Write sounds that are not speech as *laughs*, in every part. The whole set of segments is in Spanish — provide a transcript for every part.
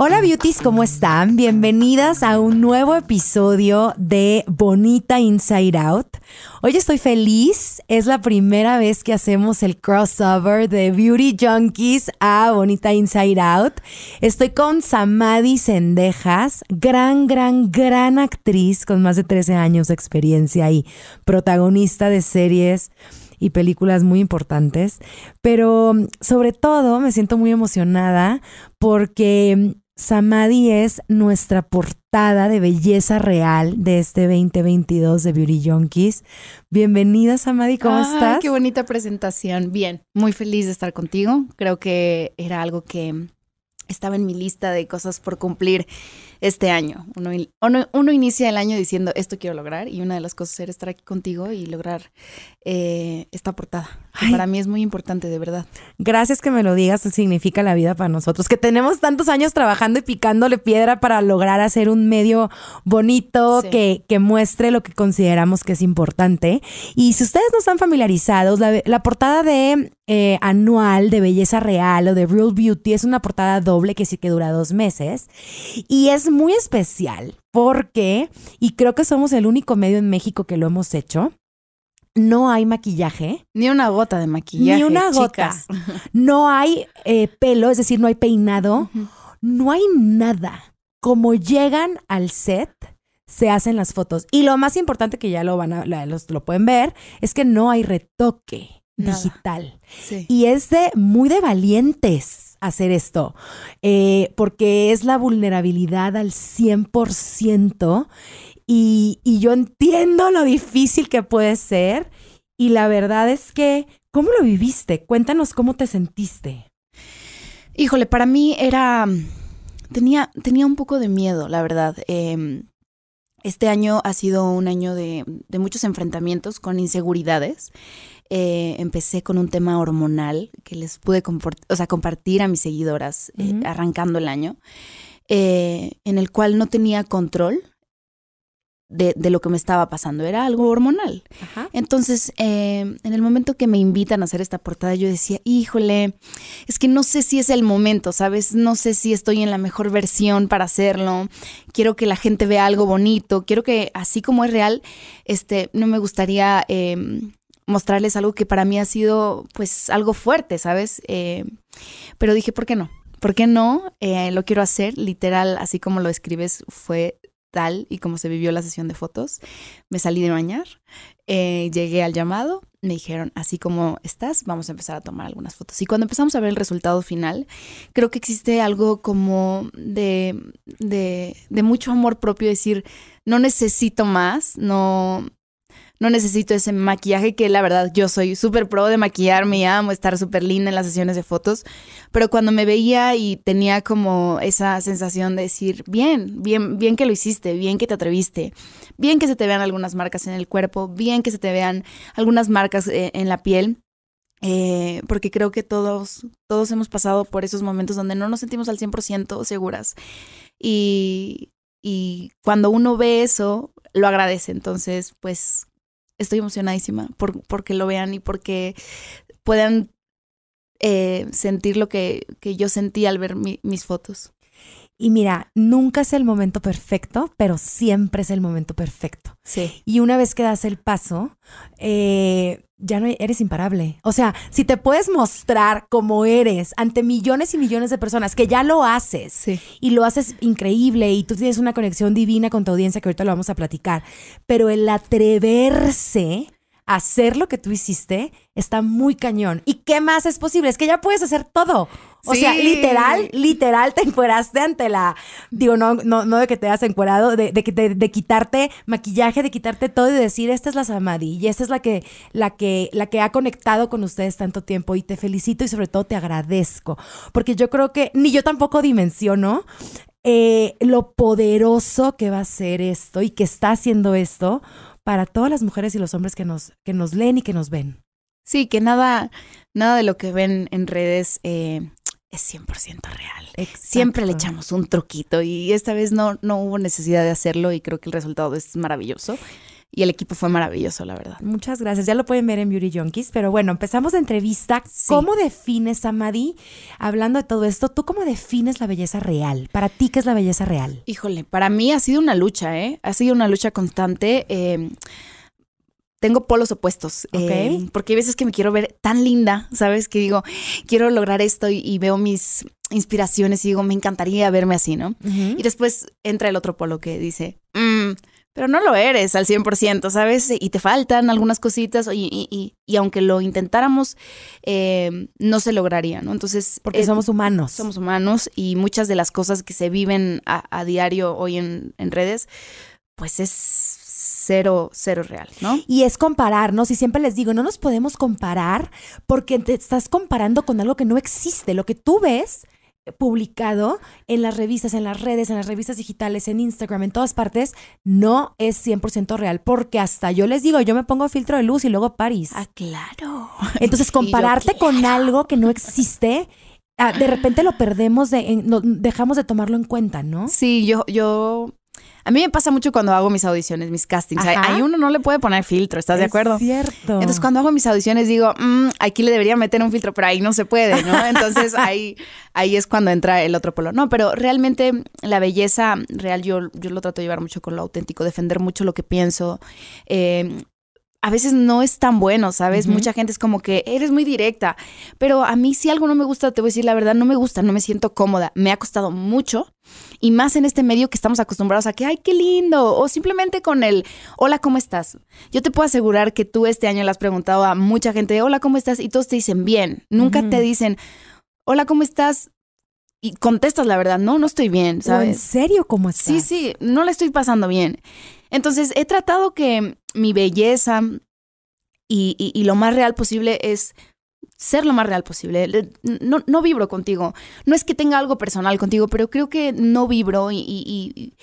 Hola beauties, ¿cómo están? Bienvenidas a un nuevo episodio de Bonita Inside Out. Hoy estoy feliz, es la primera vez que hacemos el crossover de Beauty Junkies a Bonita Inside Out. Estoy con Samadhi Sendejas, gran, gran, gran actriz con más de 13 años de experiencia y protagonista de series y películas muy importantes, pero sobre todo me siento muy emocionada porque Samadhi es nuestra portada de belleza real de este 2022 de Beauty Junkies. Bienvenida, Samadhi, ¿cómo estás? Qué bonita presentación. Bien, muy feliz de estar contigo. Creo que era algo que estaba en mi lista de cosas por cumplir este año. Uno, inicia el año diciendo esto quiero lograr y una de las cosas es estar aquí contigo y lograr eh, esta portada. para mí es muy importante, de verdad. Gracias que me lo digas, significa la vida para nosotros, que tenemos tantos años trabajando y picándole piedra para lograr hacer un medio bonito que, muestre lo que consideramos que es importante. Y si ustedes no están familiarizados, la, portada de eh, anual de Belleza Real o de Real Beauty es una portada doble que sí que dura dos meses y es muy especial porque, y creo que somos el único medio en México que lo hemos hecho, no hay maquillaje. Ni una gota de maquillaje. Ni una gota. No hay eh, pelo, es decir, no hay peinado. No hay nada. Como llegan al set, se hacen las fotos. Y lo más importante que ya lo van a, lo pueden ver, es que no hay retoque digital. Y es de muy de valientes hacer esto, eh, porque es la vulnerabilidad al 100% y, y yo entiendo lo difícil que puede ser y la verdad es que, ¿cómo lo viviste? Cuéntanos cómo te sentiste. Híjole, para mí era, tenía, tenía un poco de miedo, la verdad. Em, este año ha sido un año de, de muchos enfrentamientos con inseguridades. Eh, empecé con un tema hormonal que les pude o sea, compartir a mis seguidoras eh, arrancando el año, eh, en el cual no tenía control de, lo que me estaba pasando, era algo hormonal. Entonces, en el momento que me invitan a hacer esta portada, yo decía, híjole, es que no sé si es el momento, ¿sabes? No sé si estoy en la mejor versión para hacerlo, quiero que la gente vea algo bonito, quiero que así como es real, este, no me gustaría em, mostrarles algo que para mí ha sido pues algo fuerte, ¿sabes? Eh, pero dije, ¿por qué no? ¿Por qué no? Eh, lo quiero hacer, literal, así como lo escribes, fue tal y como se vivió la sesión de fotos. Me salí de bañar, eh, llegué al llamado, me dijeron, así como estás, vamos a empezar a tomar algunas fotos. Y cuando empezamos a ver el resultado final, creo que existe algo como de, de, de mucho amor propio, decir, no necesito más, no, no necesito ese maquillaje que la verdad yo soy súper pro de maquillarme y amo estar súper linda en las sesiones de fotos, pero cuando me veía y tenía como esa sensación de decir, bien, bien, bien que lo hiciste, bien que te atreviste, bien que se te vean algunas marcas en el cuerpo, bien que se te vean algunas marcas eh, en la piel. Eh, porque creo que todos, todos hemos pasado por esos momentos donde no nos sentimos al 100% seguras. Y, y cuando uno ve eso, lo agradece. Entonces, pues estoy emocionadísima porque lo vean y porque puedan eh, sentir lo que, que, yo sentí al ver mis fotos. Y mira, nunca es el momento perfecto, pero siempre es el momento perfecto. Sí. Y una vez que das el paso, eh, ya no eres imparable. O sea, si te puedes mostrar como eres ante millones y millones de personas, que ya lo haces y lo haces increíble y tú tienes una conexión divina con tu audiencia que ahorita lo vamos a platicar, pero el atreverse hacer lo que tú hiciste está muy cañón. ¿Y qué más es posible? Es que ya puedes hacer todo. O sea, literal, literal te encueraste ante la. Digo, no, no, no de que te hayas encuerado, de, de, de, quitarte maquillaje, de quitarte todo y decir, esta es la Samadhi y esta es la que, la que, la que ha conectado con ustedes tanto tiempo. Y te felicito y sobre todo te agradezco. Porque yo creo que ni yo tampoco dimensiono eh, lo poderoso que va a ser esto y que está haciendo esto para todas las mujeres y los hombres que nos, que nos leen y que nos ven. Sí, que nada, nada de lo que ven en redes eh, es 100% real. Siempre le echamos un truquito y esta vez no, no hubo necesidad de hacerlo y creo que el resultado es maravilloso y el equipo fue maravilloso, la verdad. Muchas gracias. Ya lo pueden ver en Beauty Junkies, pero bueno, empezamos la entrevista. ¿Cómo defines, Amadi, hablando de todo esto, tú cómo defines la belleza real? Para ti, ¿qué es la belleza real? Híjole, para mí ha sido una lucha, ¿eh? Ha sido una lucha constante. Em, tengo polos opuestos. Em, porque hay veces que me quiero ver tan linda, ¿sabes? Que digo, quiero lograr esto y, veo mis inspiraciones y digo, me encantaría verme así, ¿no? Y después entra el otro polo que dice, mm, pero no lo eres al 100%, ¿sabes? Y te faltan algunas cositas y, aunque lo intentáramos, eh, no se lograría, ¿no? Entonces... Porque eh, somos humanos. Somos humanos y muchas de las cosas que se viven a, diario hoy en, redes, pues es cero, cero real, ¿no? Y es compararnos, y siempre les digo, no nos podemos comparar porque te estás comparando con algo que no existe. Lo que tú ves publicado en las revistas, en las redes, en las revistas digitales, en Instagram, en todas partes, no es 100% real, porque hasta yo les digo, yo me pongo filtro de luz y luego París. Ah, claro. Entonces, *laughs* compararte con algo que no existe, ah, de repente lo perdemos, de, dejamos de tomarlo en cuenta, ¿no? Sí, yo, yo a mí me pasa mucho cuando hago mis audiciones, mis castings. Hay Ahí uno no le puede poner filtro, ¿estás de acuerdo? Es cierto. Entonces, cuando hago mis audiciones, digo, mm, aquí le debería meter un filtro, pero ahí no se puede, ¿no? *laughs* Entonces, ahí, ahí es cuando entra el otro polo. No, pero realmente la belleza real yo, yo lo trato de llevar mucho con lo auténtico, defender mucho lo que pienso. Eh, a veces no es tan bueno, ¿sabes? Mucha gente es como que eres muy directa, pero a mí si algo no me gusta, te voy a decir la verdad, no me gusta, no me siento cómoda, me ha costado mucho y más en este medio que estamos acostumbrados a que, ay, qué lindo, o simplemente con el, hola, ¿cómo estás? Yo te puedo asegurar que tú este año le has preguntado a mucha gente, hola, ¿cómo estás? Y todos te dicen bien, nunca te dicen, hola, ¿cómo estás? y contestas la verdad, no, no estoy bien, ¿sabes? ¿En serio cómo estás? Sí, sí, no la estoy pasando bien. Entonces, he tratado que mi belleza y, lo más real posible es ser lo más real posible. No, vibro contigo. No es que tenga algo personal contigo, pero creo que no vibro y,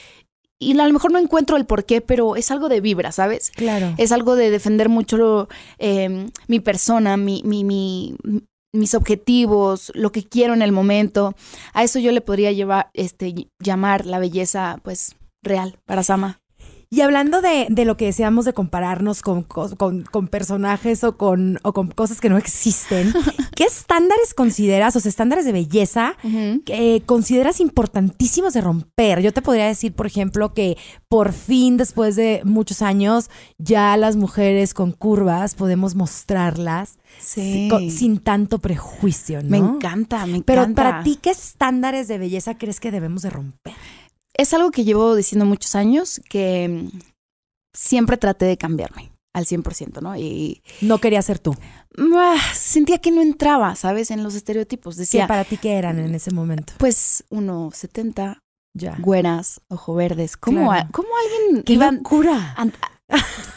y a lo mejor no encuentro el por qué, pero es algo de vibra, ¿sabes? Claro. Es algo de defender mucho em, mi persona, mi, mi, mis objetivos, lo que quiero en el momento. A eso yo le podría llevar, este, llamar la belleza, pues, real para Sama. Y hablando de, lo que deseamos de compararnos con, personajes o con, cosas que no existen, *laughs* ¿qué estándares consideras, o sea, estándares de belleza, que consideras importantísimos de romper? Yo te podría decir, por ejemplo, que por fin, después de muchos años, ya las mujeres con curvas podemos mostrarlas sin, tanto prejuicio, ¿no? Me encanta, me encanta. Pero para ti, ¿qué estándares de belleza crees que debemos de romper? es algo que llevo diciendo muchos años que mm, siempre traté de cambiarme al 100%, ¿no? Y no quería ser tú. Ah, sentía que no entraba, ¿sabes? En los estereotipos. Decía, para ti qué eran en ese momento? Pues 70. ya. güeras, ojo verdes. ¿Cómo, alguien iba, *laughs*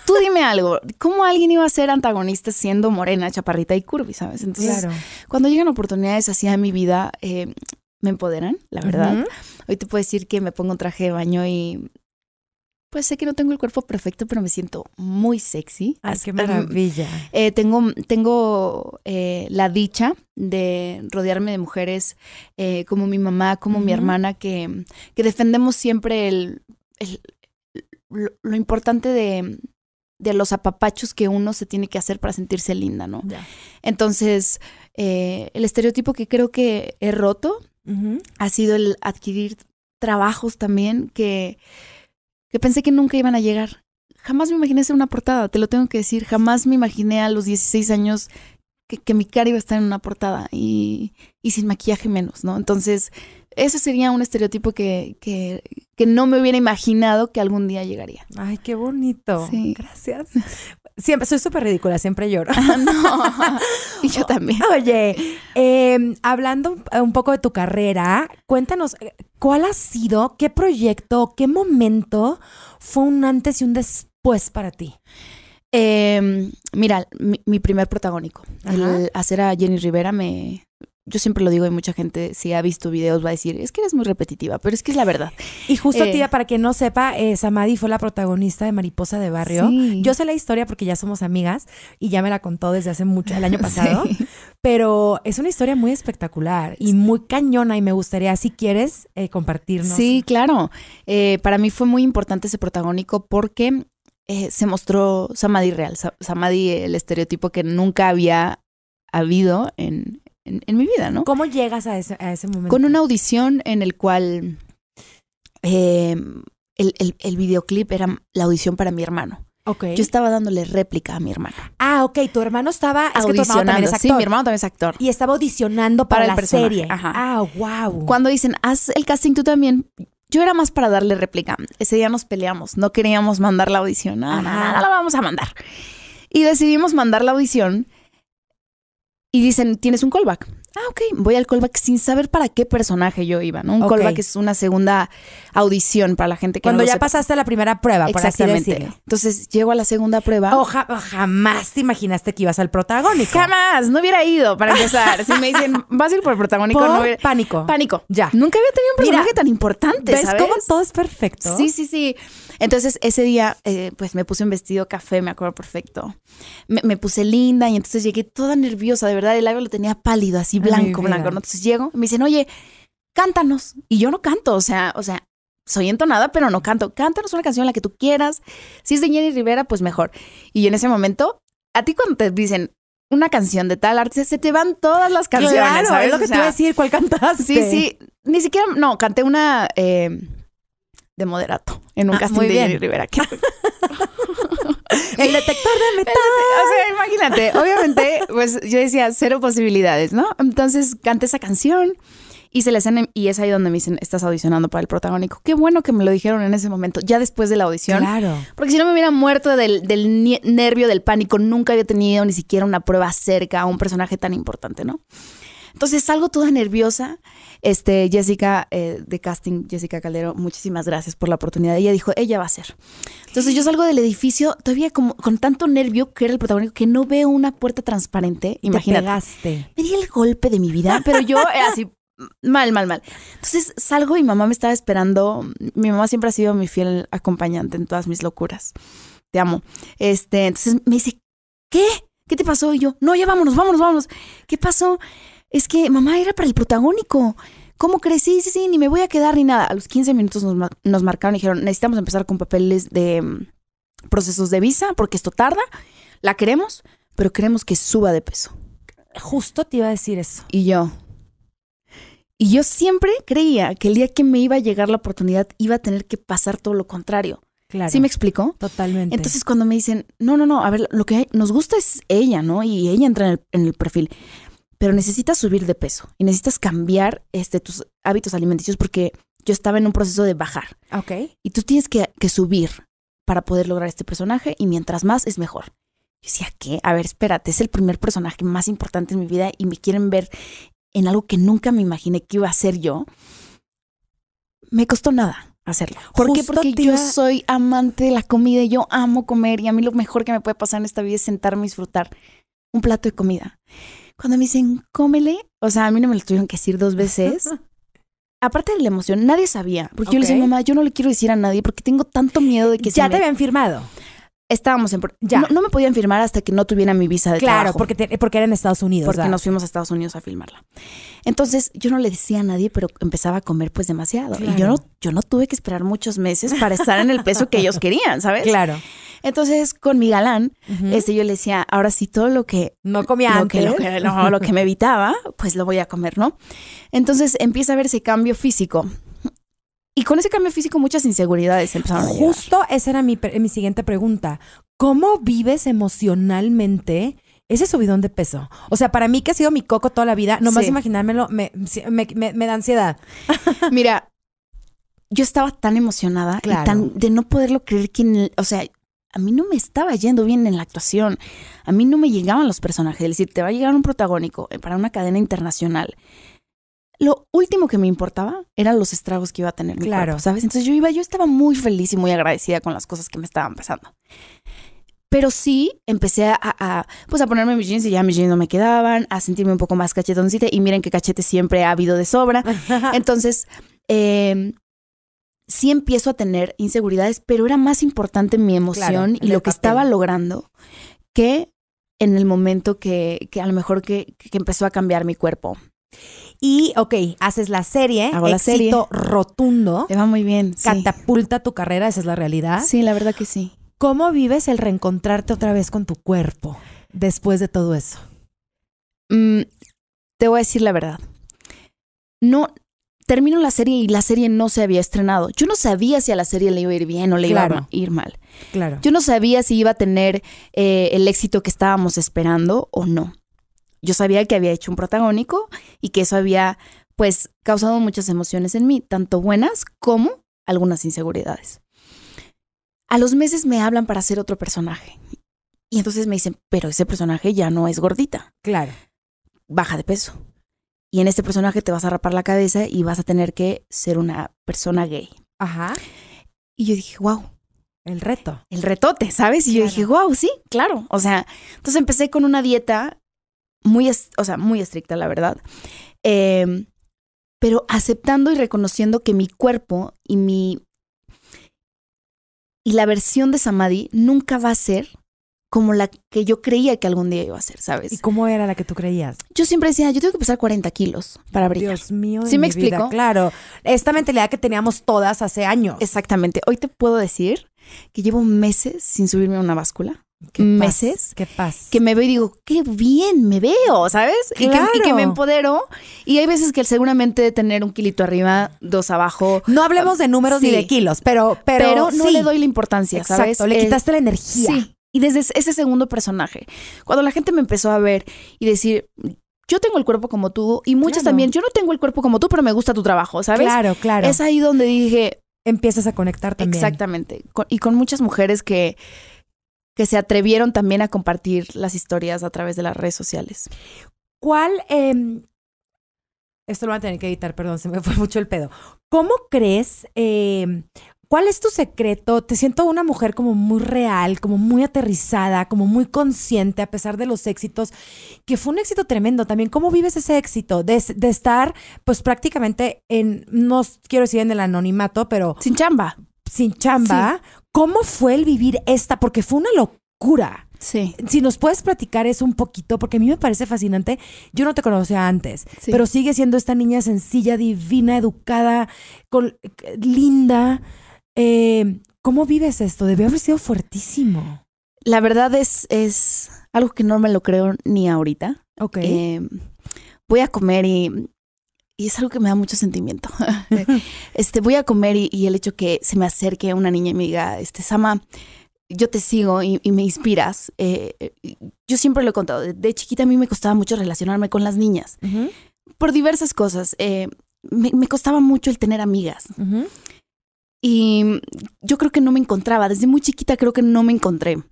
Tú dime algo, ¿cómo alguien iba a ser antagonista siendo morena, chaparrita y curvy, sabes? Entonces, cuando llegan oportunidades así a mi vida, eh, me empoderan, la verdad. Hoy te puedo decir que me pongo un traje de baño y pues sé que no tengo el cuerpo perfecto, pero me siento muy sexy. ¡Ay, qué maravilla! Eh, tengo tengo eh, la dicha de rodearme de mujeres eh, como mi mamá, como mi hermana, que, que defendemos siempre el, lo, importante de, los apapachos que uno se tiene que hacer para sentirse linda, ¿no? Entonces, el estereotipo que creo que he roto ha sido el adquirir trabajos también que, pensé que nunca iban a llegar. Jamás me imaginé hacer una portada, te lo tengo que decir. Jamás me imaginé a los 16 años que, mi cara iba a estar en una portada y, y, sin maquillaje menos, ¿no? Entonces, ese sería un estereotipo que, que, que, no me hubiera imaginado que algún día llegaría. Ay, qué bonito. Sí. Gracias. *laughs* Siempre, soy súper ridícula, siempre lloro. Ah, *laughs* y yo también. Oye, em, hablando un poco de tu carrera, cuéntanos, eh, ¿cuál ha sido, qué proyecto, qué momento fue un antes y un después para ti? Em, mira, mi, primer protagónico, al hacer a Jenny Rivera me, yo siempre lo digo y mucha gente si ha visto videos va a decir, es que eres muy repetitiva, pero es que es la verdad. Y justo, eh, tía, para que no sepa, eh, Samadhi fue la protagonista de Mariposa de Barrio. Yo sé la historia porque ya somos amigas y ya me la contó desde hace mucho, el año *laughs* pasado, pero es una historia muy espectacular y muy cañona y me gustaría, si quieres, eh, compartirnos. Sí, claro. Eh, para mí fue muy importante ese protagónico porque... se mostró Samadhi real, Samadhi, el estereotipo que nunca había habido en, en, mi vida, ¿no? ¿Cómo llegas a ese, momento? Con una audición en el cual eh, el, videoclip era la audición para mi hermano. Okay. Yo estaba dándole réplica a mi hermano. Ah, ok. Tu hermano estaba audicionando. sí, mi hermano también es actor. Y estaba audicionando para, la serie. Ah, wow. Cuando dicen, haz el casting tú también, yo era más para darle réplica. Ese día nos peleamos, no queríamos mandar la audición. Nada, nada, no, la vamos a mandar. Y decidimos mandar la audición y dicen, tienes un callback ah, ok, voy al callback sin saber para qué personaje yo iba, ¿no? Un callback es una segunda audición para la gente que Cuando ya pasaste pasaste la primera prueba, Exactamente. Entonces llego a la segunda prueba. O jamás te imaginaste que ibas al protagónico. Jamás, no hubiera ido para empezar. si me dicen, *laughs* vas a ir por el protagónico, Pánico. Pánico. Ya. Nunca había tenido un personaje tan importante. ¿Ves ¿sabes? cómo todo es perfecto? Sí, sí, sí. Entonces ese día, eh, pues me puse un vestido café, me acuerdo perfecto. Me, puse linda y entonces llegué toda nerviosa, de verdad, el labio lo tenía pálido, así blanco, blanco. ¿no? Entonces llego, me dicen, oye, cántanos. Y yo no canto, o sea, o sea, soy entonada, pero no canto. Cántanos una canción la que tú quieras. Si es de Jenny Rivera, pues mejor. Y en ese momento, a ti cuando te dicen una canción de tal arte, se te van todas las canciones. Claro, es lo que te iba a decir, ¿cuál cantaste? Sí, sí. Ni siquiera, no, canté una eh, de moderato en un ah, casting de Jenny Rivera. Que... *laughs* *laughs* El detector de metal. o sea, imagínate, obviamente, pues yo decía cero posibilidades, ¿no? Entonces canté esa canción y se les y es ahí donde me dicen, estás audicionando para el protagónico. Qué bueno que me lo dijeron en ese momento, ya después de la audición. Claro. Porque si no me hubiera muerto del, del nervio, del pánico, nunca había tenido ni siquiera una prueba cerca a un personaje tan importante, ¿no? Entonces salgo toda nerviosa. Este, Jessica eh, de casting, Jessica Caldero, muchísimas gracias por la oportunidad. Ella dijo, ella va a ser. Entonces yo salgo del edificio todavía como, con tanto nervio que era el protagonista, que no veo una puerta transparente. Imagínate. Me di el golpe de mi vida, pero yo eh, así mal, mal, mal. Entonces salgo y mamá me estaba esperando. Mi mamá siempre ha sido mi fiel acompañante en todas mis locuras. Te amo. Este, entonces me dice, ¿qué? ¿Qué te pasó? Y yo, no, ya vámonos, vámonos, vámonos. ¿Qué pasó? es que mamá era para el protagónico. ¿Cómo crecí? Sí, sí, ni me voy a quedar ni nada. A los 15 minutos nos, marcaron y dijeron, necesitamos empezar con papeles de mm, procesos de visa, porque esto tarda, la queremos, pero queremos que suba de peso. Justo te iba a decir eso. Y yo. Y yo siempre creía que el día que me iba a llegar la oportunidad iba a tener que pasar todo lo contrario. Claro. ¿Sí me explicó? Totalmente. Entonces cuando me dicen, no, no, no, a ver, lo que nos gusta es ella, ¿no? Y ella entra en el, en el perfil pero necesitas subir de peso y necesitas cambiar este, tus hábitos alimenticios porque yo estaba en un proceso de bajar. Ok. Y tú tienes que, subir para poder lograr este personaje y mientras más es mejor. Yo decía, ¿qué? A ver, espérate, es el primer personaje más importante en mi vida y me quieren ver en algo que nunca me imaginé que iba a ser yo. Me costó nada hacerlo. ¿Por qué? Porque yo soy amante de la comida y yo amo comer y a mí lo mejor que me puede pasar en esta vida es sentarme y disfrutar un plato de comida cuando me dicen, cómele, o sea, a mí no me lo tuvieron que decir dos veces. *laughs* Aparte de la emoción, nadie sabía. Porque yo le decía, mamá, yo no le quiero decir a nadie porque tengo tanto miedo de que... Ya te habían firmado estábamos en... Ya. No, me podían firmar hasta que no tuviera mi visa de trabajo. Claro, porque, porque era en Estados Unidos. Porque nos fuimos a Estados Unidos a filmarla. Entonces, yo no le decía a nadie, pero empezaba a comer pues demasiado. Y yo no, yo no tuve que esperar muchos meses para estar en el peso que ellos querían, ¿sabes? Claro. Entonces, con mi galán, este, yo le decía, ahora sí, todo lo que... No comía antes. lo, que, me evitaba, pues lo voy a comer, ¿no? Entonces, empieza a ese cambio físico y con ese cambio físico muchas inseguridades empezaron a Justo esa era mi, siguiente pregunta. ¿Cómo vives emocionalmente ese subidón de peso. O sea, para mí que ha sido mi coco toda la vida, nomás imaginármelo me, da ansiedad. *laughs* Mira, yo estaba tan emocionada de no poderlo creer que, o sea, a mí no me estaba yendo bien en la actuación. A mí no me llegaban los personajes. Es decir, te va a llegar un protagónico eh, para una cadena internacional lo último que me importaba eran los estragos que iba a tener mi claro. cuerpo, ¿sabes? Entonces yo iba, yo estaba muy feliz y muy agradecida con las cosas que me estaban pasando. Pero sí empecé a, pues a ponerme mis jeans y ya mis jeans no me quedaban, a sentirme un poco más cachetoncita y miren que cachete siempre ha habido de sobra. *laughs* Entonces, em, sí empiezo a tener inseguridades, pero era más importante mi emoción y lo que estaba logrando que en el momento que, a lo mejor que, que empezó a cambiar mi cuerpo. Y, ok, haces la serie, Hago la éxito serie. rotundo. Te va muy bien. Catapulta tu carrera, esa es la realidad. Sí, la verdad que sí. ¿Cómo vives el reencontrarte otra vez con tu cuerpo después de todo eso? Mm, te voy a decir la verdad. No, termino la serie y la serie no se había estrenado. Yo no sabía si a la serie le iba a ir bien o le iba a ir mal. Claro. Yo no sabía si iba a tener eh, el éxito que estábamos esperando o no yo sabía que había hecho un protagónico y que eso había pues causado muchas emociones en mí, tanto buenas como algunas inseguridades. A los meses me hablan para hacer otro personaje. Y entonces me dicen, pero ese personaje ya no es gordita. Claro. Baja de peso. Y en este personaje te vas a rapar la cabeza y vas a tener que ser una persona gay. Ajá. Y yo dije, wow. El reto. El retote, ¿sabes? Y yo dije, wow, sí, claro. O sea, entonces empecé con una dieta muy, o sea, muy estricta, la verdad. Em, pero aceptando y reconociendo que mi cuerpo y mi. y la versión de Samadhi nunca va a ser como la que yo creía que algún día iba a ser, ¿sabes? ¿Y cómo era la que tú creías? Yo siempre decía, yo tengo que pesar 40 kilos para brillar. Dios mío, ¿Sí me explico? claro. Esta mentalidad que teníamos todas hace años. Exactamente. Hoy te puedo decir que llevo meses sin subirme a una báscula meses. qué Que me veo y digo, qué bien me veo, ¿sabes? Y, que, me empodero. Y hay veces que seguramente tener un kilito arriba, dos abajo. No hablemos de números ni de kilos, pero. Pero, no le doy la importancia, ¿sabes? Le quitaste la energía. Sí. Y desde ese segundo personaje, cuando la gente me empezó a ver y decir, yo tengo el cuerpo como tú, y muchas también, yo no tengo el cuerpo como tú, pero me gusta tu trabajo, ¿sabes? Claro, claro. Es ahí donde dije. Empiezas a conectarte también. Exactamente. y con muchas mujeres que que se atrevieron también a compartir las historias a través de las redes sociales. ¿Cuál, em, esto lo voy a tener que editar, perdón, se me fue mucho el pedo. ¿Cómo crees, em, cuál es tu secreto? Te siento una mujer como muy real, como muy aterrizada, como muy consciente a pesar de los éxitos, que fue un éxito tremendo también. ¿Cómo vives ese éxito de, estar pues prácticamente en, no quiero decir en el anonimato, pero... Sin chamba. Sin chamba, ¿Cómo fue el vivir esta? Porque fue una locura. Sí. Si nos puedes platicar eso un poquito, porque a mí me parece fascinante. Yo no te conocía antes, pero sigue siendo esta niña sencilla, divina, educada, linda. Eh, ¿Cómo vives esto? Debe haber sido fuertísimo. La verdad es, es algo que no me lo creo ni ahorita. Ok. Eh, voy a comer y y es algo que me da mucho sentimiento. *laughs* este, voy a comer y, el hecho que se me acerque una niña y me diga, este, Sama, yo te sigo y, me inspiras. Eh, yo siempre lo he contado, de, chiquita a mí me costaba mucho relacionarme con las niñas, por diversas cosas. Eh, me, costaba mucho el tener amigas. Y yo creo que no me encontraba, desde muy chiquita creo que no me encontré.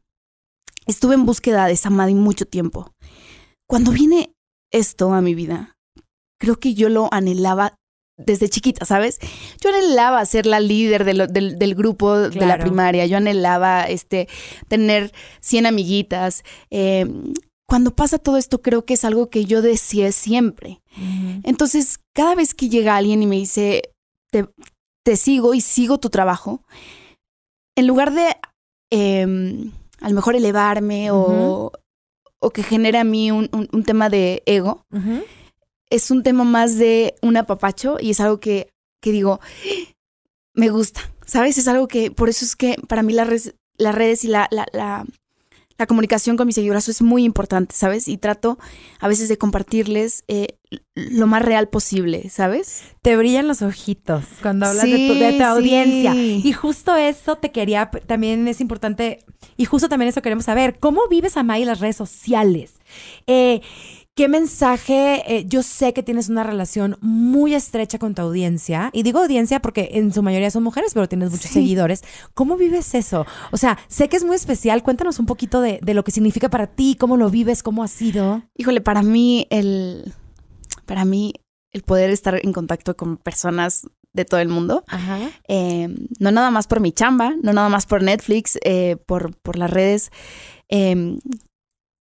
Estuve en búsqueda de Samadhi mucho tiempo. Cuando viene esto a mi vida, creo que yo lo anhelaba desde chiquita, ¿sabes? Yo anhelaba ser la líder del, grupo de la primaria, yo anhelaba este, tener 100 amiguitas. Eh, cuando pasa todo esto, creo que es algo que yo decía siempre. Entonces, cada vez que llega alguien y me dice, te, te sigo y sigo tu trabajo, en lugar de em, a lo mejor elevarme o, o, que genere a mí un, tema de ego, es un tema más de un apapacho y es algo que, digo, ¡Ah! me gusta, ¿sabes? Es algo que, por eso es que para mí las, las redes y la, comunicación con mis seguidores es muy importante, ¿sabes? Y trato a veces de compartirles eh, lo más real posible, ¿sabes? Te brillan los ojitos cuando hablas de, tu, audiencia. Y justo eso te quería, también es importante, y justo también eso queremos saber, ¿cómo vives, Amay, las redes sociales? Eh, ¿Qué mensaje? Eh, yo sé que tienes una relación muy estrecha con tu audiencia, y digo audiencia porque en su mayoría son mujeres, pero tienes muchos seguidores. ¿Cómo vives eso? O sea, sé que es muy especial, cuéntanos un poquito de, lo que significa para ti, cómo lo vives, cómo ha sido. Híjole, para mí el, para mí el poder estar en contacto con personas de todo el mundo, em, no nada más por mi chamba, no nada más por Netflix, eh, por, por las redes. Em,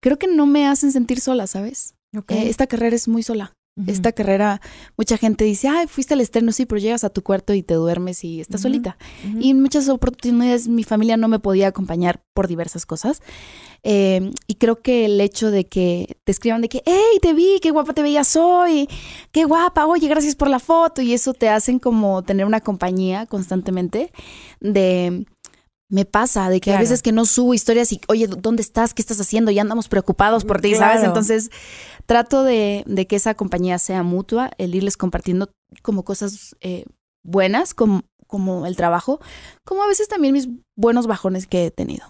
creo que no me hacen sentir sola, ¿sabes? Eh, esta carrera es muy sola. Esta carrera, mucha gente dice, ay, fuiste al estreno, sí, pero llegas a tu cuarto y te duermes y estás solita. Y en muchas oportunidades mi familia no me podía acompañar por diversas cosas. Em, y creo que el hecho de que te escriban de que, hey, te vi, qué guapa te veías hoy, qué guapa, oye, gracias por la foto. Y eso te hacen como tener una compañía constantemente de me pasa de que a veces que no subo historias y, oye, ¿dónde estás? ¿Qué estás haciendo? Ya andamos preocupados por ti, ¿sabes? Entonces, trato de, que esa compañía sea mutua, el irles compartiendo como cosas eh, buenas, como, el trabajo, como a veces también mis buenos bajones que he tenido.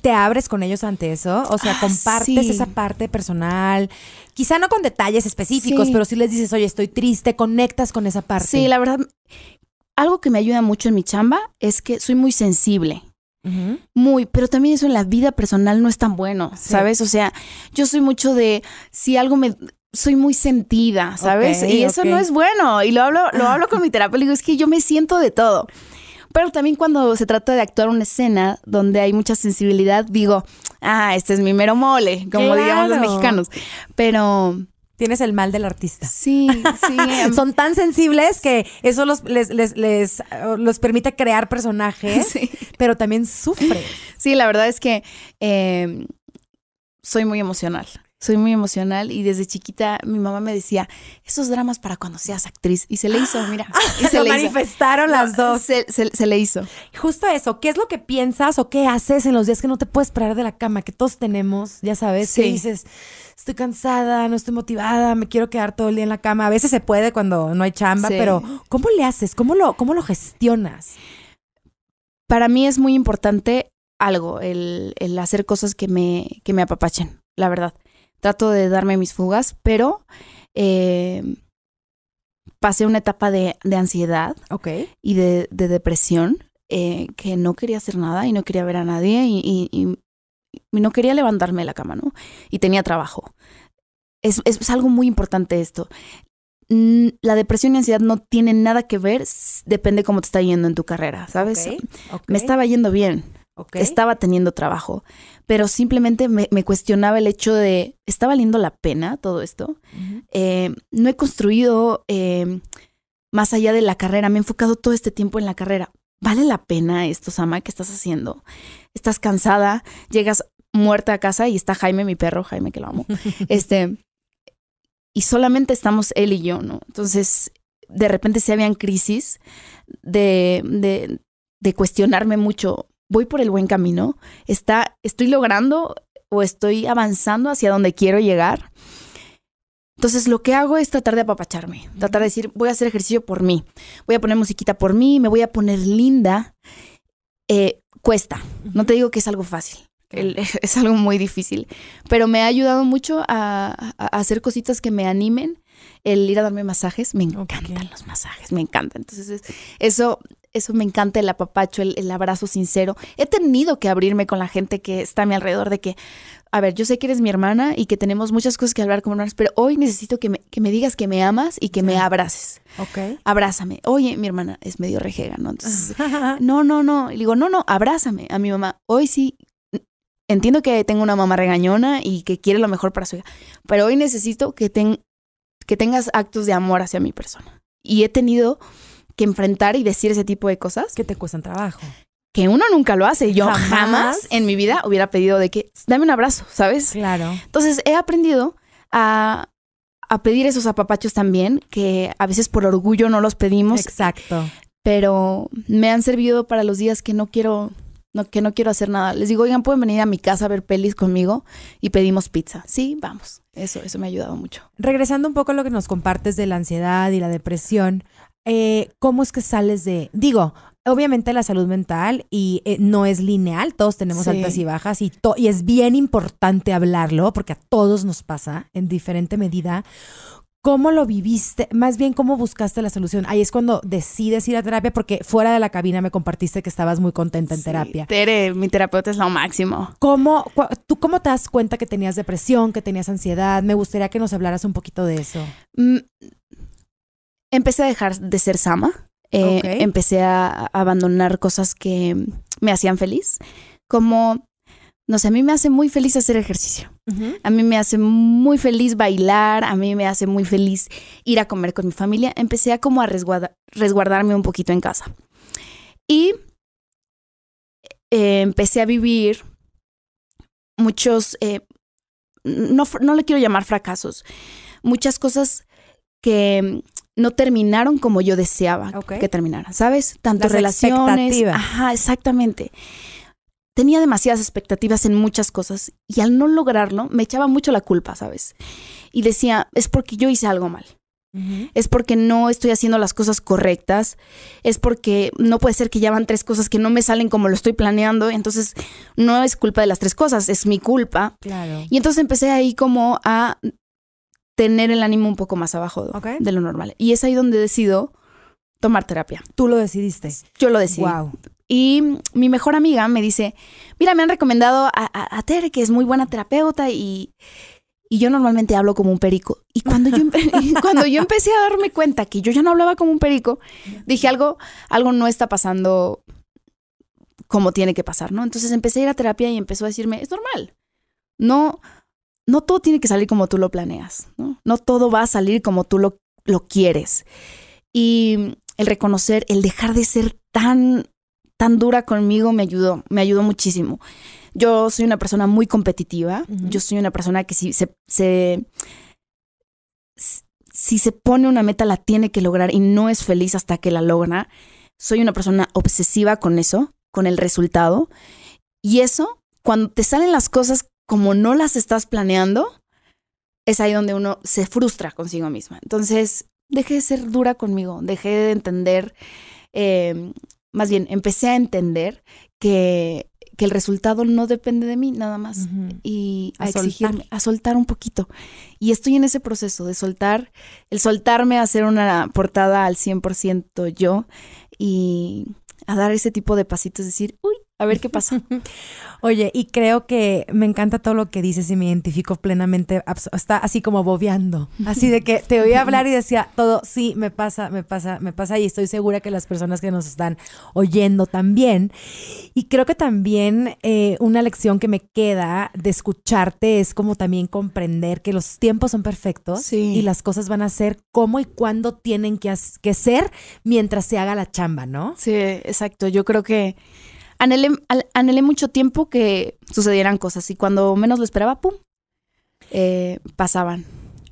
¿Te abres con ellos ante eso? O sea, ah, compartes esa parte personal, quizá no con detalles específicos, pero sí les dices, oye, estoy triste, conectas con esa parte. Sí, la verdad, algo que me ayuda mucho en mi chamba es que soy muy sensible muy, pero también eso en la vida personal no es tan bueno, ¿sabes? O sea, yo soy mucho de, si algo me, soy muy sentida, ¿sabes? y eso no es bueno. Y lo hablo, lo hablo con mi terapeuta, digo, es que yo me siento de todo. Pero también cuando se trata de actuar una escena donde hay mucha sensibilidad, digo, ah, este es mi mero mole, como digamos los mexicanos. Pero Tienes el mal del artista. Sí, sí. *laughs* Em. Son tan sensibles que eso los, les, les, les permite crear personajes, pero también sufre. Sí, la verdad es que em, soy muy emocional soy muy emocional y desde chiquita mi mamá me decía, esos dramas para cuando seas actriz. Y se le hizo, mira. *laughs* se manifestaron las dos. Se, le hizo. Justo eso, ¿qué es lo que piensas o qué haces en los días que no te puedes parar de la cama, que todos tenemos, ya sabes, que dices, estoy cansada, no estoy motivada, me quiero quedar todo el día en la cama. A veces se puede cuando no hay chamba, pero ¿cómo le haces? ¿Cómo lo, cómo lo gestionas? Para mí es muy importante algo, el, el hacer cosas que me, que me apapachen, la verdad trato de darme mis fugas, pero eh, pasé una etapa de, ansiedad okay. y de, depresión, eh, que no quería hacer nada y no quería ver a nadie y, no quería levantarme de la cama, ¿no? Y tenía trabajo. Es, es, algo muy importante esto. La depresión y ansiedad no tienen nada que ver, depende cómo te está yendo en tu carrera, ¿sabes? Me estaba yendo bien, estaba teniendo trabajo, pero simplemente me, cuestionaba el hecho de, ¿está valiendo la pena todo esto? Eh, no he construido em, más allá de la carrera, me he enfocado todo este tiempo en la carrera. ¿Vale la pena esto, Sama, que estás haciendo? Estás cansada, llegas muerta a casa y está Jaime, mi perro, Jaime, que lo amo. *laughs* este, y solamente estamos él y yo, ¿no? Entonces, de repente se habían crisis de, de cuestionarme mucho voy por el buen camino, está, estoy logrando o estoy avanzando hacia donde quiero llegar. Entonces lo que hago es tratar de apapacharme, tratar de decir, voy a hacer ejercicio por mí, voy a poner musiquita por mí, me voy a poner linda. Eh, cuesta, no te digo que es algo fácil, *laughs* es algo muy difícil, pero me ha ayudado mucho a, hacer cositas que me animen. El ir a darme masajes, me encantan los masajes, me encanta. Entonces, eso eso me encanta el apapacho, el, abrazo sincero. He tenido que abrirme con la gente que está a mi alrededor de que, a ver, yo sé que eres mi hermana y que tenemos muchas cosas que hablar como hermanas, pero hoy necesito que me, digas que me amas y que me abraces. Ok. Abrázame. Oye, mi hermana es medio rejega, ¿no? Entonces, no, no, no. Le digo, no, no, abrázame a mi mamá. Hoy sí, entiendo que tengo una mamá regañona y que quiere lo mejor para su hija, pero hoy necesito que, que tengas actos de amor hacia mi persona. Y he tenido que enfrentar y decir ese tipo de cosas. Que te cuestan trabajo. Que uno nunca lo hace. Yo jamás, en mi vida hubiera pedido de que dame un abrazo, ¿sabes? Claro. Entonces he aprendido a a pedir esos apapachos también, que a veces por orgullo no los pedimos. Exacto. Pero me han servido para los días que no quiero, no, que no quiero hacer nada. Les digo, oigan, pueden venir a mi casa a ver pelis conmigo y pedimos pizza. Sí, vamos. Eso, eso me ha ayudado mucho. Regresando un poco a lo que nos compartes de la ansiedad y la depresión, eh, ¿cómo es que sales de...? Digo, obviamente la salud mental y eh, no es lineal, todos tenemos altas y bajas y, es bien importante hablarlo porque a todos nos pasa en diferente medida. ¿Cómo lo viviste? Más bien, ¿cómo buscaste la solución? Ahí es cuando decides ir a terapia, porque fuera de la cabina me compartiste que estabas muy contenta en terapia. Tere, mi terapeuta es lo máximo. ¿Cómo, ¿Tú cómo te das cuenta que tenías depresión, que tenías ansiedad? Me gustaría que nos hablaras un poquito de eso. Mm, empecé a dejar de ser Sama. Eh, empecé a abandonar cosas que me hacían feliz. Como, no sé, a mí me hace muy feliz hacer ejercicio. A mí me hace muy feliz bailar. A mí me hace muy feliz ir a comer con mi familia. Empecé a como a resguardarme un poquito en casa. Y eh, empecé a vivir muchos, eh, no, no le quiero llamar fracasos, muchas cosas que no terminaron como yo deseaba que terminara, ¿sabes? Tanto relaciones. Ajá, exactamente. Tenía demasiadas expectativas en muchas cosas y al no lograrlo me echaba mucho la culpa, ¿sabes? Y decía, es porque yo hice algo mal. Es porque no estoy haciendo las cosas correctas, es porque no puede ser que ya van tres cosas que no me salen como lo estoy planeando, entonces no es culpa de las tres cosas, es mi culpa. Claro. Y entonces empecé ahí como a tener el ánimo un poco más abajo de lo normal. Y es ahí donde decido tomar terapia. Tú lo decidiste. Yo lo decidí. Y mi mejor amiga me dice, mira, me han recomendado a, Tere, que es muy buena terapeuta y, yo normalmente hablo como un perico. Y cuando yo, *laughs* cuando yo empecé a darme cuenta que yo ya no hablaba como un perico, dije algo, algo no está pasando como tiene que pasar, ¿no? Entonces empecé a ir a terapia y empezó a decirme, es normal. No, no todo tiene que salir como tú lo planeas, no, todo va a salir como tú lo, lo quieres. Y el reconocer, el dejar de ser tan, tan dura conmigo me ayudó, me ayudó muchísimo. Yo soy una persona muy competitiva, yo soy una persona que si se, si se pone una meta la tiene que lograr y no es feliz hasta que la logra. Soy una persona obsesiva con eso, con el resultado. Y eso, cuando te salen las cosas como no las estás planeando, es ahí donde uno se frustra consigo misma. Entonces, dejé de ser dura conmigo, dejé de entender, em, más bien, empecé a entender que, que, el resultado no depende de mí nada más y a, exigirme, a soltar un poquito. Y estoy en ese proceso de soltar, el soltarme a hacer una portada al 100% yo y a dar ese tipo de pasitos, decir, uy, a ver qué pasa. Oye, y creo que me encanta todo lo que dices y me identifico plenamente. Está así como bobeando. Así de que te oía hablar y decía todo, sí, me pasa, me pasa, me pasa. Y estoy segura que las personas que nos están oyendo también. Y creo que también eh, una lección que me queda de escucharte es como también comprender que los tiempos son perfectos y las cosas van a ser cómo y cuándo tienen que, que ser mientras se haga la chamba, ¿no? Sí, exacto. Yo creo que anhelé, mucho tiempo que sucedieran cosas y cuando menos lo esperaba, ¡pum! Eh, pasaban.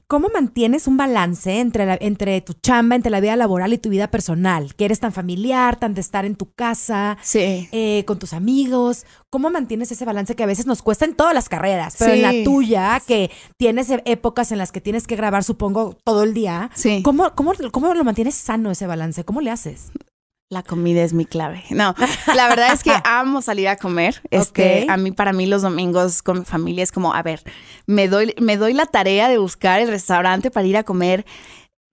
¿Cómo mantienes un balance entre, entre tu chamba, entre la vida laboral y tu vida personal? Que eres tan familiar, tan de estar en tu casa, eh, con tus amigos. ¿Cómo mantienes ese balance que a veces nos cuesta en todas las carreras? Pero en la tuya, que tienes e, épocas en las que tienes que grabar, supongo, todo el día. cómo, cómo lo mantienes sano ese balance? ¿Cómo le haces? La comida es mi clave. No, la verdad es que *laughs* amo salir a comer. Este, que a mí para mí los domingos con mi familia es como, a ver, me doy me doy la tarea de buscar el restaurante para ir a comer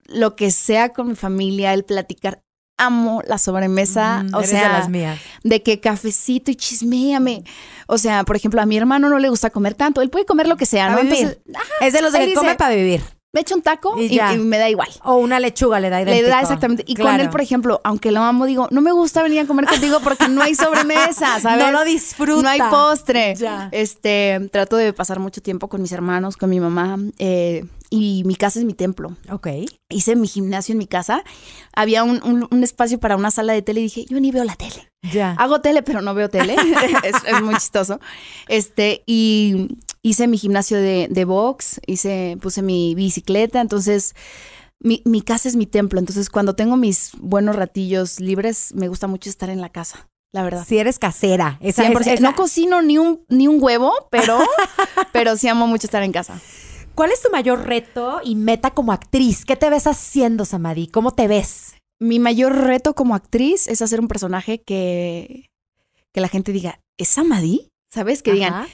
lo que sea con mi familia, el platicar amo la sobremesa, o sea, de, las mías. de que cafecito y chismeame. O sea, por ejemplo, a mi hermano no le gusta comer tanto, él puede comer lo que sea, ¿no? Ah, es de los de que para vivir me echo un taco y, me da igual. O una lechuga le da igual. Le da exactamente. Y con él, por ejemplo, aunque lo amo, digo, no me gusta venir a comer contigo porque no hay sobremesa, *laughs* ¿sabes? No lo disfruto. No hay postre. Este, trato de pasar mucho tiempo con mis hermanos, con mi mamá. Eh, y mi casa es mi templo. Ok. Hice mi gimnasio en mi casa. Había un, un espacio para una sala de tele y dije, yo ni veo la tele. *laughs* Hago tele, pero no veo tele. *laughs* *laughs* es, muy chistoso. Este, y hice mi gimnasio de, box, hice, puse mi bicicleta, entonces mi, casa es mi templo. Entonces, cuando tengo mis buenos ratillos libres, me gusta mucho estar en la casa. La verdad. Si eres casera, esa, No cocino ni un, ni un huevo, pero, pero sí amo mucho estar en casa. ¿Cuál es tu mayor reto y meta como actriz? ¿Qué te ves haciendo, Samadhi? ¿Cómo te ves? mi mayor reto como actriz es hacer un personaje que, que la gente diga, ¿es Amadí? ¿Sabes? Que digan,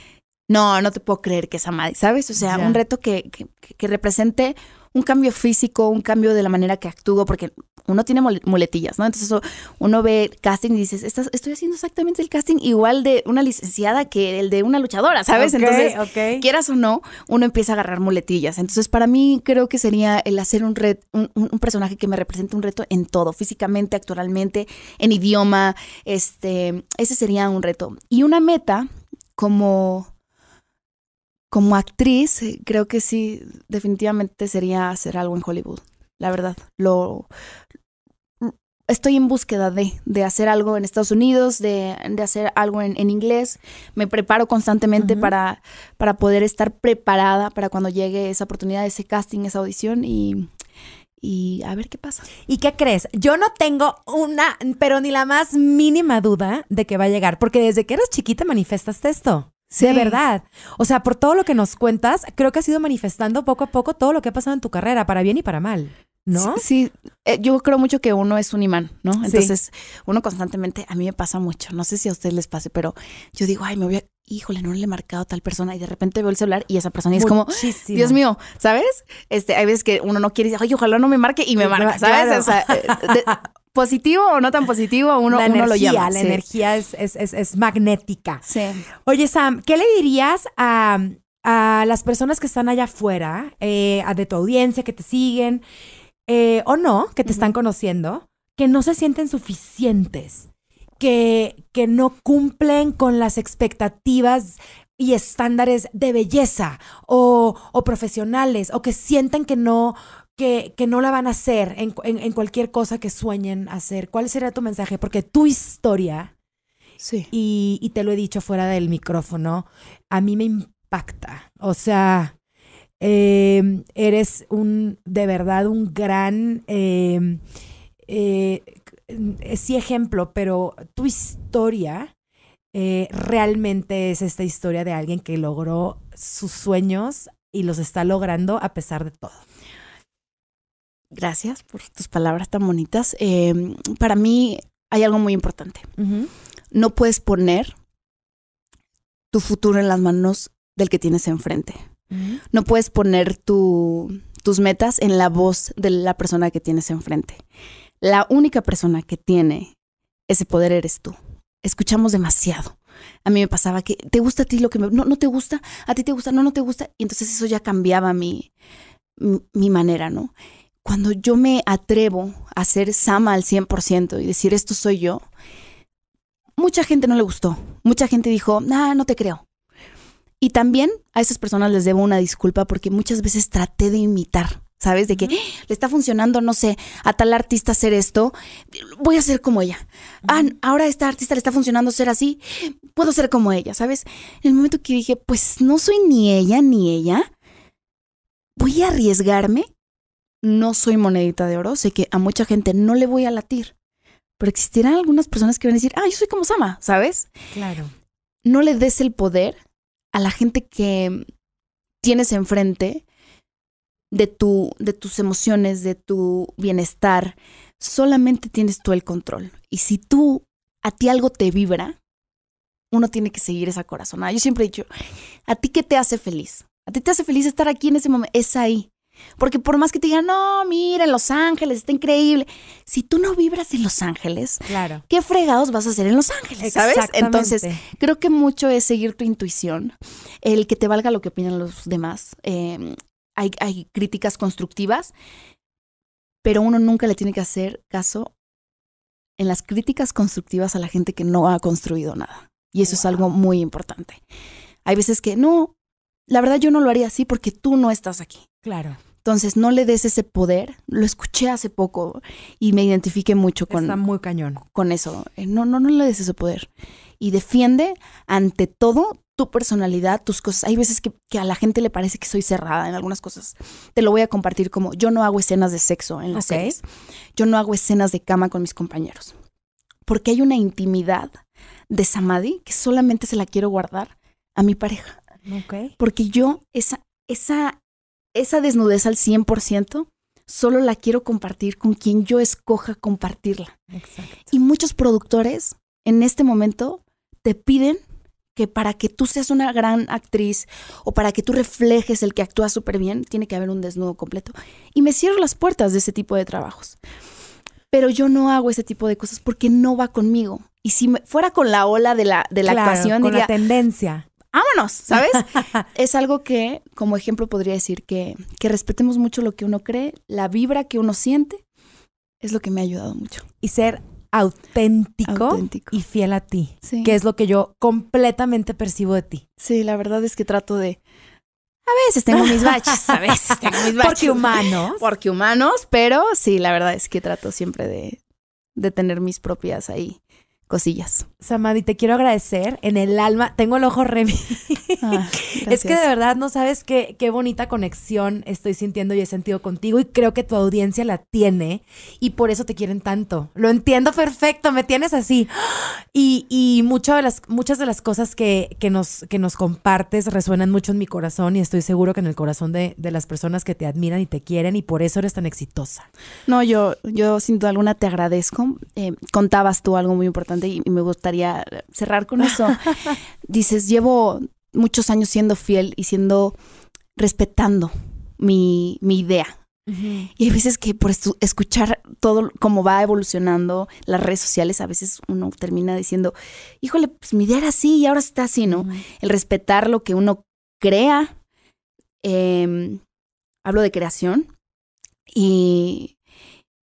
no, no te puedo creer que es Amadí, ¿sabes? O sea, un reto que, que represente un cambio físico, un cambio de la manera que actúo, porque uno tiene muletillas, ¿no? Entonces uno ve casting y dices, estoy haciendo exactamente el casting igual de una licenciada que el de una luchadora, ¿sabes? Entonces, quieras o no, uno empieza a agarrar muletillas. Entonces, para mí creo que sería el hacer un, red, un personaje que me represente un reto en todo, físicamente, actualmente, en idioma, este, ese sería un reto. Y una meta como como actriz, creo que sí, definitivamente sería hacer algo en Hollywood. La verdad, lo estoy en búsqueda de, de hacer algo en Estados Unidos, de, hacer algo en, inglés. Me preparo constantemente para, para poder estar preparada para cuando llegue esa oportunidad, ese casting, esa audición y, y a ver qué pasa. ¿Y qué crees? Yo no tengo una, pero ni la más mínima duda de que va a llegar, porque desde que eras chiquita manifestaste esto. Sí. De verdad. O sea, por todo lo que nos cuentas, creo que has ido manifestando poco a poco todo lo que ha pasado en tu carrera, para bien y para mal. ¿No? Sí, eh, yo creo mucho que uno es un imán, ¿no? Entonces, uno constantemente, a mí me pasa mucho, no sé si a ustedes les pase, pero yo digo, ay, me voy a, híjole, no le he marcado a tal persona y de repente veo el celular y esa persona y es como, Dios mío, ¿sabes? Este, hay veces que uno no quiere, ay, ojalá no me marque y me marca, ¿sabes? O sea, eh, positivo o no tan positivo, uno, lo llama. La energía es, es, es, magnética. Oye, Sam, ¿qué le dirías a, las personas que están allá afuera, eh, a de tu audiencia, que te siguen, eh, o no, que te están conociendo, que no se sienten suficientes? Que, que no cumplen con las expectativas y estándares de belleza o, profesionales o que sienten que no que, no la van a hacer en, en, cualquier cosa que sueñen hacer? ¿Cuál será tu mensaje? Porque tu historia, sí. y, te lo he dicho fuera del micrófono, a mí me impacta. O sea, eh, eres un, de verdad, un gran, eh, eh, sí ejemplo, pero tu historia realmente es esta historia de alguien que logró sus sueños y los está logrando a pesar de todo gracias por tus palabras tan bonitas. Em, para mí hay algo muy importante. No puedes poner tu futuro en las manos del que tienes enfrente. No puedes poner tus metas en la voz de la persona que tienes enfrente. La única persona que tiene ese poder eres tú. Escuchamos demasiado. A mí me pasaba que te gusta a ti lo que me, no, no te gusta, a ti te gusta, no, no te gusta. Y entonces eso ya cambiaba mi, mi manera, ¿no? cuando yo me atrevo a ser Sama al 100% y decir esto soy yo, mucha gente no le gustó. Mucha gente dijo, no te creo. Y también a esas personas les debo una disculpa porque muchas veces traté de imitar, ¿sabes? De que le está funcionando, no sé, a tal artista hacer esto, voy a ser como ella. Ah, ahora a esta artista le está funcionando ser así, puedo ser como ella, ¿sabes? En el momento que dije, pues no soy ni ella ni ella, voy a arriesgarme no soy monedita de oro, sé que a mucha gente no le voy a latir, pero existirán algunas personas que van a decir, ah, yo soy como Sama, ¿sabes? Claro. No le des el poder a la gente que tienes enfrente de, tu, de tus emociones, de tu bienestar. Solamente tienes tú el control. Y si tú, a ti algo te vibra, uno tiene que seguir esa corazonada. Yo siempre he dicho, ¿a ti qué te hace feliz? ¿A ti te hace feliz estar aquí en ese momento? Es ahí. Porque por más que te digan, no, mira, Los Ángeles está increíble. Si tú no vibras en Los Ángeles, ¿qué fregados vas a hacer en Los Ángeles? ¿Sabes? Entonces, creo que mucho es seguir tu intuición, el que te valga lo que opinan los demás. Em, hay, hay críticas constructivas, pero uno nunca le tiene que hacer caso en las críticas constructivas a la gente que no ha construido nada. Y eso es algo muy importante. Hay veces que no, la verdad yo no lo haría así porque tú no estás aquí. Claro. Entonces, no le des ese poder. Lo escuché hace poco y me identifique mucho con. Está muy cañón. Con eso. Eh, no, no, no le des ese poder. Y defiende ante todo tu personalidad, tus cosas. Hay veces que, a la gente le parece que soy cerrada en algunas cosas. Te lo voy a compartir como yo no hago escenas de sexo en las okay. Yo no hago escenas de cama con mis compañeros. Porque hay una intimidad de Samadhi que solamente se la quiero guardar a mi pareja. Okay. Porque yo esa, esa esa desnudez al 100%, solo la quiero compartir con quien yo escoja compartirla. Y muchos productores en este momento te piden que para que tú seas una gran actriz o para que tú reflejes el que actúa súper bien, tiene que haber un desnudo completo. Y me cierro las puertas de ese tipo de trabajos. Pero yo no hago ese tipo de cosas porque no va conmigo. Y si me, fuera con la ola de la, de la la tendencia vámonos, ¿sabes? *laughs* es algo que, como ejemplo, podría decir que, respetemos mucho lo que uno cree, la vibra que uno siente, es lo que me ha ayudado mucho. Y ser auténtico, y fiel a ti, que es lo que yo completamente percibo de ti. Sí, la verdad es que trato de... A veces tengo mis baches, a veces tengo mis *laughs* baches. Porque humanos. Porque humanos, pero sí, la verdad es que trato siempre de, de tener mis propias ahí cosillas. Samadi, te quiero agradecer en el alma. Tengo el ojo Remy. Ah, *laughs* es que de verdad no sabes qué, qué bonita conexión estoy sintiendo y he sentido contigo y creo que tu audiencia la tiene y por eso te quieren tanto. Lo entiendo perfecto, me tienes así. *gasps* Y, y de las, muchas de las cosas que, que, nos, que nos compartes resuenan mucho en mi corazón y estoy seguro que en el corazón de, las personas que te admiran y te quieren y por eso eres tan exitosa. No, yo, yo sin duda alguna te agradezco. Eh, contabas tú algo muy importante y, me gustaría cerrar con eso. *laughs* Dices, llevo muchos años siendo fiel y siendo respetando mi, idea, Y hay veces que por escuchar todo cómo va evolucionando las redes sociales, a veces uno termina diciendo, híjole, pues mi idea era así y ahora está así, ¿no? El respetar lo que uno crea, em, hablo de creación, y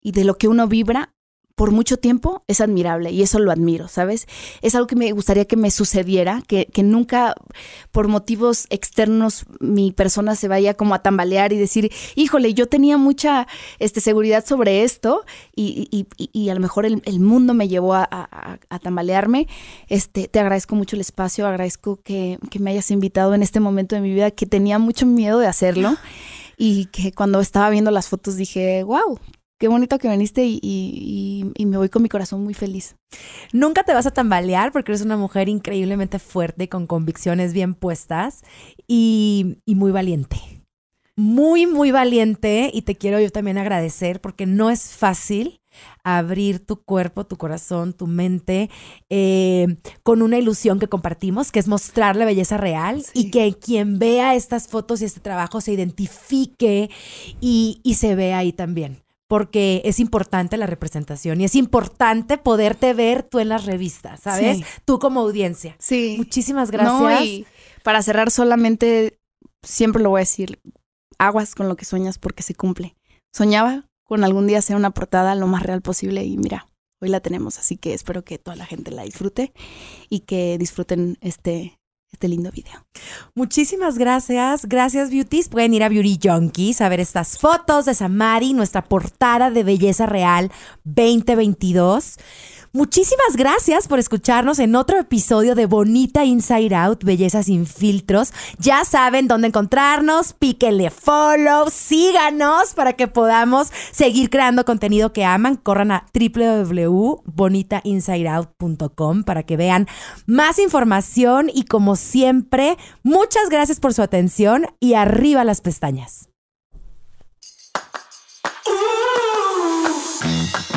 de lo que uno vibra, por mucho tiempo es admirable y eso lo admiro, ¿sabes? Es algo que me gustaría que me sucediera, que, nunca por motivos externos mi persona se vaya como a tambalear y decir, híjole, yo tenía mucha este, seguridad sobre esto y, a lo mejor el, mundo me llevó a, tambalearme. Este, te agradezco mucho el espacio, agradezco que, que me hayas invitado en este momento de mi vida que tenía mucho miedo de hacerlo y que cuando estaba viendo las fotos dije, wow, qué bonito que viniste y, me voy con mi corazón muy feliz. Nunca te vas a tambalear porque eres una mujer increíblemente fuerte con convicciones bien puestas y, muy valiente. Muy, muy valiente y te quiero yo también agradecer porque no es fácil abrir tu cuerpo, tu corazón, tu mente, eh, con una ilusión que compartimos, que es mostrar la belleza real y que quien vea estas fotos y este trabajo se identifique y, y se vea ahí también porque es importante la representación y es importante poderte ver tú en las revistas, ¿sabes? Tú como audiencia. Sí. Muchísimas gracias. para cerrar solamente, siempre lo voy a decir, aguas con lo que sueñas porque se cumple. Soñaba con algún día hacer una portada lo más real posible y mira, hoy la tenemos, así que espero que toda la gente la disfrute y que disfruten este este lindo video. Muchísimas gracias. Gracias, beauties. Pueden ir a Beauty Junkies a ver estas fotos de Samari, nuestra portada de Belleza Real 2022. Muchísimas gracias por escucharnos en otro episodio de Bonita Inside Out, Belleza sin filtros. Ya saben dónde encontrarnos, píquenle follow, síganos para que podamos seguir creando contenido que aman. Corran a www.bonitainsideout.com para que vean más información y como siempre, muchas gracias por su atención y arriba las pestañas. Uh.